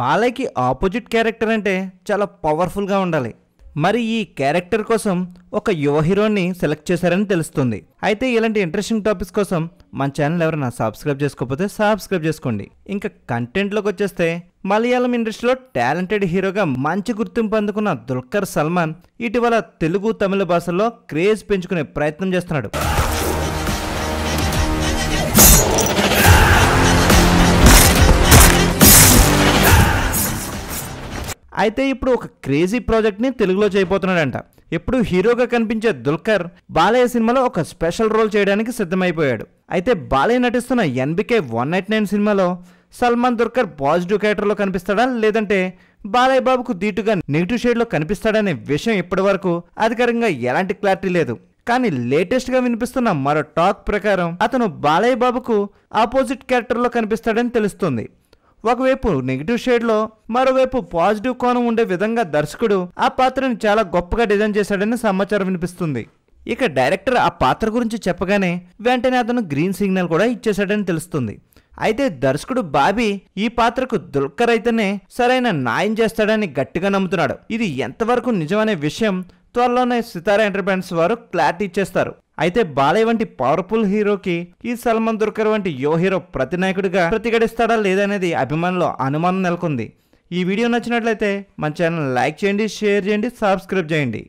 బాలయ్యకి opposite character అంటే చాలా పవర్ఫుల్గా ఉండాలి మరి ఈ క్యారెక్టర్ కోసం ఒక యువ హీరోని సెలెక్ట్ చేశారని తెలుస్తుంది అయితే ఇలాంటి ఇంట్రెస్టింగ్ టాపిక్స్ కోసం మన ఛానల్ ఎవరైనా సబ్స్క్రైబ్ చేసుకోకపోతే సబ్స్క్రైబ్ చేసుకోండి ఇంకా కంటెంట్లోకి వచ్చేస్తే మలయాళం ఇండస్ట్రీలో టాలెంటెడ్ హీరోగా మంచి గుర్తింపు అందుకున్న దుల్కర్ సల్మాన్ ఇటీవల తెలుగు తమిళ భాషల్లో క్రేజ్ పెంచుకునే ప్రయత్నం చేస్తున్నాడు అయితే ఇప్పుడు ఒక క్రేజీ ప్రాజెక్ట్ని తెలుగులో చేయబోతున్నాడంట ఎప్పుడు హీరోగా కనిపించే దుల్కర్ బాలయ్య సినిమాలో ఒక స్పెషల్ రోల్ చేయడానికి సిద్ధమైపోయాడు అయితే బాలయ్య నటిస్తున్న ఎన్బికే వన్ నైట్ నైన్ సినిమాలో సల్మాన్ దుర్కర్ పాజిటివ్ క్యారెక్టర్లో కనిపిస్తాడా లేదంటే బాలయ్య బాబుకు దీటుగా నెగిటివ్ షేడ్లో కనిపిస్తాడనే విషయం ఇప్పటివరకు అధికారికంగా ఎలాంటి క్లారిటీ లేదు కానీ లేటెస్ట్గా వినిపిస్తున్న మరో టాక్ ప్రకారం అతను బాలయ్య బాబుకు ఆపోజిట్ క్యారెక్టర్లో కనిపిస్తాడని తెలుస్తుంది ఒకవైపు నెగిటివ్ షేడ్లో మరోవైపు పాజిటివ్ కోణం ఉండే విధంగా దర్శకుడు ఆ పాత్రను చాలా గొప్పగా డిజైన్ చేశాడని సమాచారం వినిపిస్తుంది ఇక డైరెక్టర్ ఆ పాత్ర గురించి చెప్పగానే వెంటనే అతను గ్రీన్ సిగ్నల్ కూడా ఇచ్చేశాడని తెలుస్తుంది అయితే దర్శకుడు బాబీ ఈ పాత్రకు దుల్కర్ అయితేనే సరైన న్యాయం చేస్తాడని గట్టిగా నమ్ముతున్నాడు ఇది ఎంతవరకు నిజమనే విషయం త్వరలోనే సితారా ఎంటర్ప్రైన్స్ వారు క్లారిటీ ఇచ్చేస్తారు అయితే బాలయ్య వంటి పవర్ఫుల్ హీరోకి ఈ సల్మాన్ దుర్కర్ వంటి యో హీరో ప్రతి నాయకుడిగా ప్రతిఘటిస్తాడా లేదనేది అభిమానులు అనుమానం నెలకొంది ఈ వీడియో నచ్చినట్లయితే మన ఛానల్ లైక్ చేయండి షేర్ చేయండి సబ్స్క్రైబ్ చేయండి